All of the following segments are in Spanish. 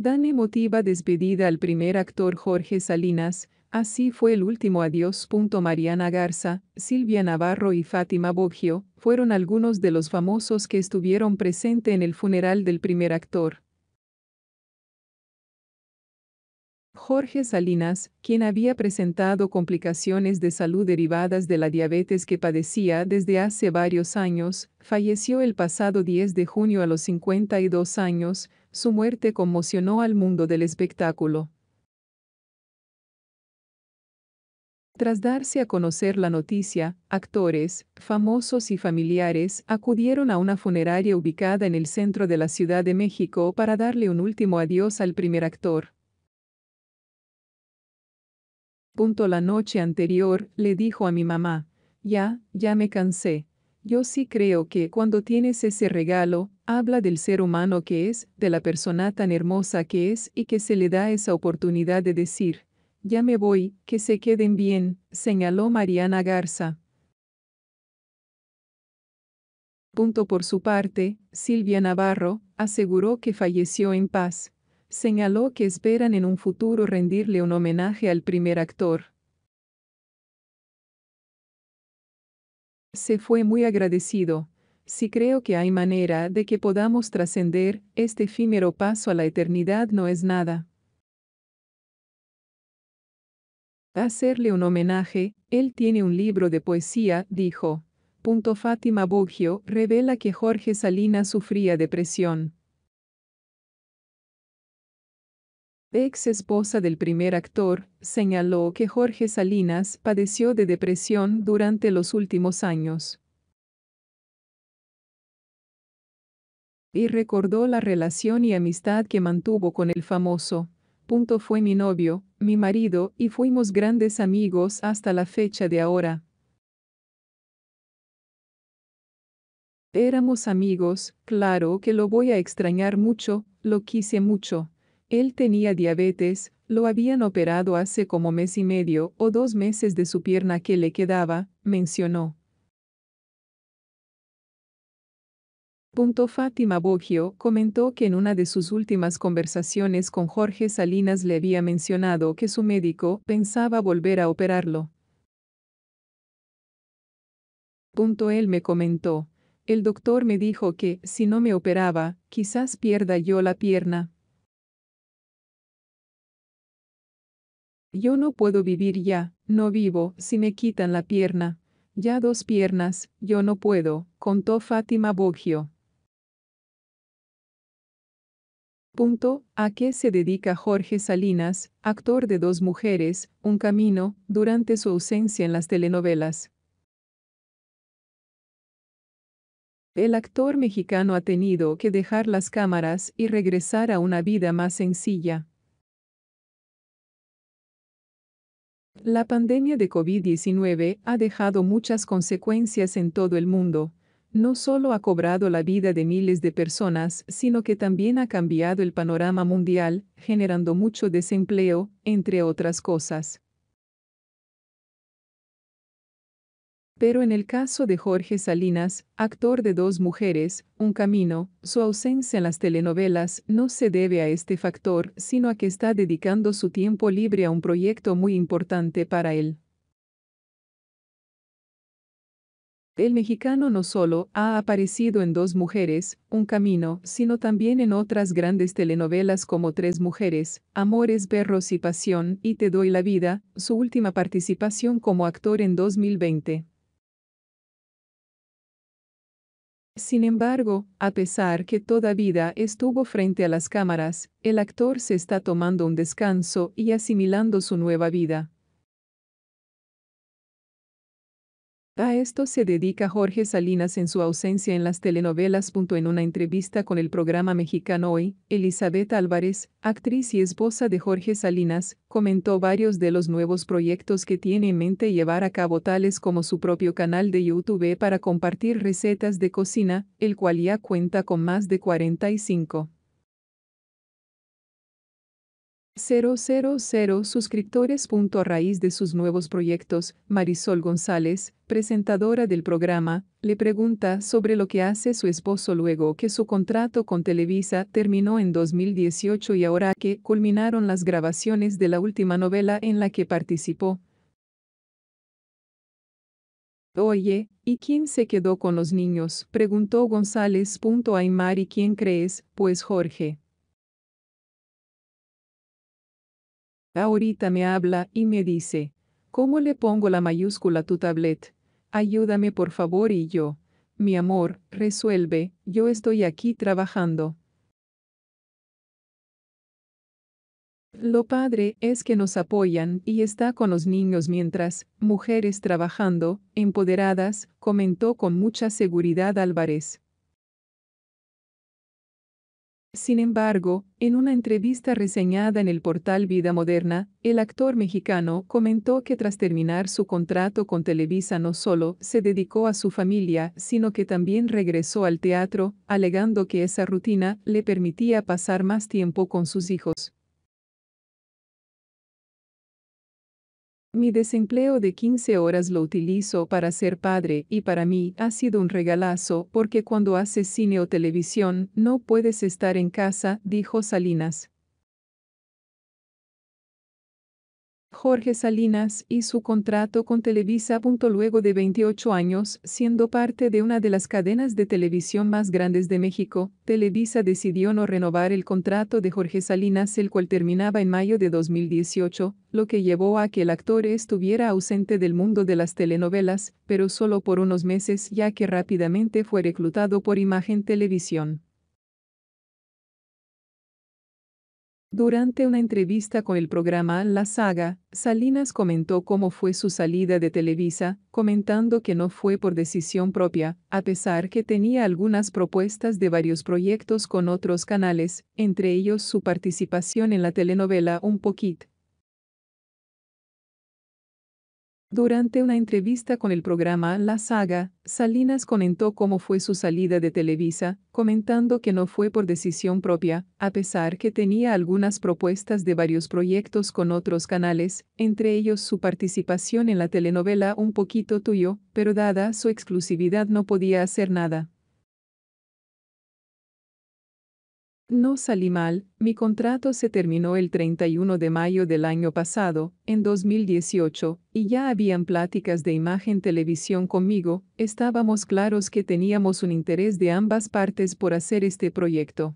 Dan emotiva despedida al primer actor Jorge Salinas, así fue el último adiós. Mariana Garza, Silvia Navarro y Fátima Boggio fueron algunos de los famosos que estuvieron presente en el funeral del primer actor. Jorge Salinas, quien había presentado complicaciones de salud derivadas de la diabetes que padecía desde hace varios años, falleció el pasado 10 de junio a los 52 años, su muerte conmocionó al mundo del espectáculo. Tras darse a conocer la noticia, actores, famosos y familiares acudieron a una funeraria ubicada en el centro de la Ciudad de México para darle un último adiós al primer actor. Punto la noche anterior, le dijo a mi mamá, ya, ya me cansé. Yo sí creo que cuando tienes ese regalo, habla del ser humano que es, de la persona tan hermosa que es y que se le da esa oportunidad de decir, ya me voy, que se queden bien, señaló Mariana Garza. Punto por su parte, Silvia Navarro aseguró que falleció en paz. Señaló que esperan en un futuro rendirle un homenaje al primer actor. Se fue muy agradecido. Si creo que hay manera de que podamos trascender, este efímero paso a la eternidad no es nada. Hacerle un homenaje, él tiene un libro de poesía, dijo. Punto Fátima Boggio revela que Jorge Salinas sufría depresión. ex esposa del primer actor, señaló que Jorge Salinas padeció de depresión durante los últimos años. Y recordó la relación y amistad que mantuvo con el famoso. Punto fue mi novio, mi marido y fuimos grandes amigos hasta la fecha de ahora. Éramos amigos, claro que lo voy a extrañar mucho, lo quise mucho. Él tenía diabetes, lo habían operado hace como mes y medio o dos meses de su pierna que le quedaba, mencionó. Punto Fátima Boggio comentó que en una de sus últimas conversaciones con Jorge Salinas le había mencionado que su médico pensaba volver a operarlo. Punto él me comentó. El doctor me dijo que, si no me operaba, quizás pierda yo la pierna, Yo no puedo vivir ya, no vivo, si me quitan la pierna. Ya dos piernas, yo no puedo, contó Fátima Boggio. Punto. ¿A qué se dedica Jorge Salinas, actor de Dos Mujeres, Un Camino, durante su ausencia en las telenovelas? El actor mexicano ha tenido que dejar las cámaras y regresar a una vida más sencilla. La pandemia de COVID-19 ha dejado muchas consecuencias en todo el mundo. No solo ha cobrado la vida de miles de personas, sino que también ha cambiado el panorama mundial, generando mucho desempleo, entre otras cosas. Pero en el caso de Jorge Salinas, actor de Dos Mujeres, Un Camino, su ausencia en las telenovelas no se debe a este factor, sino a que está dedicando su tiempo libre a un proyecto muy importante para él. El mexicano no solo ha aparecido en Dos Mujeres, Un Camino, sino también en otras grandes telenovelas como Tres Mujeres, Amores, Perros y Pasión, y Te Doy la Vida, su última participación como actor en 2020. Sin embargo, a pesar que toda vida estuvo frente a las cámaras, el actor se está tomando un descanso y asimilando su nueva vida. A esto se dedica Jorge Salinas en su ausencia en las telenovelas. En una entrevista con el programa mexicano Hoy, Elizabeth Álvarez, actriz y esposa de Jorge Salinas, comentó varios de los nuevos proyectos que tiene en mente llevar a cabo tales como su propio canal de YouTube para compartir recetas de cocina, el cual ya cuenta con más de 45. 000 suscriptores. A raíz de sus nuevos proyectos, Marisol González, presentadora del programa, le pregunta sobre lo que hace su esposo luego que su contrato con Televisa terminó en 2018 y ahora que culminaron las grabaciones de la última novela en la que participó. Oye, ¿y quién se quedó con los niños? preguntó González. Aymar y quién crees, pues Jorge. Ahorita me habla y me dice, ¿cómo le pongo la mayúscula a tu tablet? Ayúdame por favor y yo, mi amor, resuelve, yo estoy aquí trabajando. Lo padre es que nos apoyan y está con los niños mientras, mujeres trabajando, empoderadas, comentó con mucha seguridad Álvarez. Sin embargo, en una entrevista reseñada en el portal Vida Moderna, el actor mexicano comentó que tras terminar su contrato con Televisa no solo se dedicó a su familia, sino que también regresó al teatro, alegando que esa rutina le permitía pasar más tiempo con sus hijos. Mi desempleo de 15 horas lo utilizo para ser padre y para mí ha sido un regalazo porque cuando haces cine o televisión no puedes estar en casa, dijo Salinas. Jorge Salinas y su contrato con Televisa. Luego de 28 años, siendo parte de una de las cadenas de televisión más grandes de México, Televisa decidió no renovar el contrato de Jorge Salinas, el cual terminaba en mayo de 2018, lo que llevó a que el actor estuviera ausente del mundo de las telenovelas, pero solo por unos meses ya que rápidamente fue reclutado por Imagen Televisión. Durante una entrevista con el programa La Saga, Salinas comentó cómo fue su salida de Televisa, comentando que no fue por decisión propia, a pesar que tenía algunas propuestas de varios proyectos con otros canales, entre ellos su participación en la telenovela Un Poquit, Durante una entrevista con el programa La Saga, Salinas comentó cómo fue su salida de Televisa, comentando que no fue por decisión propia, a pesar que tenía algunas propuestas de varios proyectos con otros canales, entre ellos su participación en la telenovela Un poquito tuyo, pero dada su exclusividad no podía hacer nada. No salí mal, mi contrato se terminó el 31 de mayo del año pasado, en 2018, y ya habían pláticas de imagen televisión conmigo, estábamos claros que teníamos un interés de ambas partes por hacer este proyecto.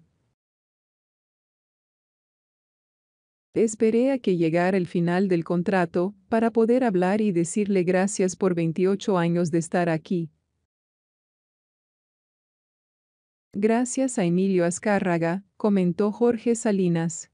Esperé a que llegara el final del contrato, para poder hablar y decirle gracias por 28 años de estar aquí, Gracias a Emilio Azcárraga, comentó Jorge Salinas.